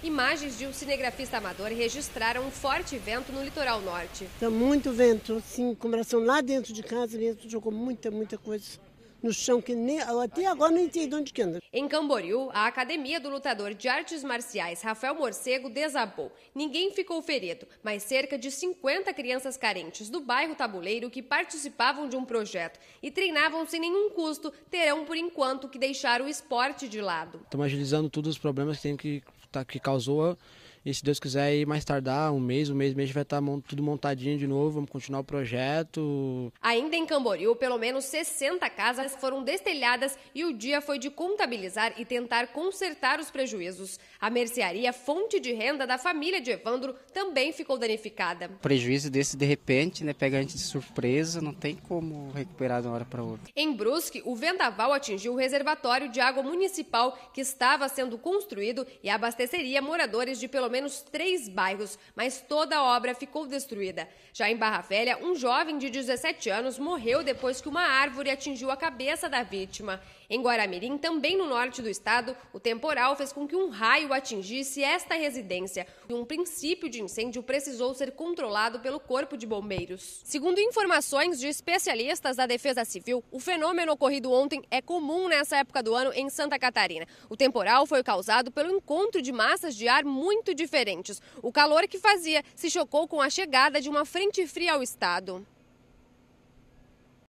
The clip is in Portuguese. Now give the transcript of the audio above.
Imagens de um cinegrafista amador registraram um forte vento no litoral norte. Tá muito vento, assim, comemoração lá dentro de casa, dentro jogou muita, muita coisa no chão que nem, até agora não entendi onde que anda. Em Camboriú, a academia do lutador de artes marciais Rafael Morcego desabou. Ninguém ficou ferido, mas cerca de 50 crianças carentes do bairro Tabuleiro que participavam de um projeto e treinavam sem nenhum custo terão por enquanto que deixar o esporte de lado. Estamos agilizando todos os problemas que tem que que causou e se Deus quiser, aí mais tardar, um mês, um mês, um mês vai estar tá tudo montadinho de novo, vamos continuar o projeto. Ainda em Camboriú, pelo menos 60 casas foram destelhadas e o dia foi de contabilizar e tentar consertar os prejuízos. A mercearia, fonte de renda da família de Evandro, também ficou danificada. Prejuízo desse de repente, né, pega a gente de surpresa, não tem como recuperar de uma hora para outra. Em Brusque, o vendaval atingiu o reservatório de água municipal que estava sendo construído e abasteceria moradores de pelo pelo menos três bairros, mas toda a obra ficou destruída. Já em Barra Velha, um jovem de 17 anos morreu depois que uma árvore atingiu a cabeça da vítima. Em Guaramirim, também no norte do estado, o temporal fez com que um raio atingisse esta residência e um princípio de incêndio precisou ser controlado pelo Corpo de Bombeiros. Segundo informações de especialistas da Defesa Civil, o fenômeno ocorrido ontem é comum nessa época do ano em Santa Catarina. O temporal foi causado pelo encontro de massas de ar muito diferentes. O calor que fazia se chocou com a chegada de uma frente fria ao estado.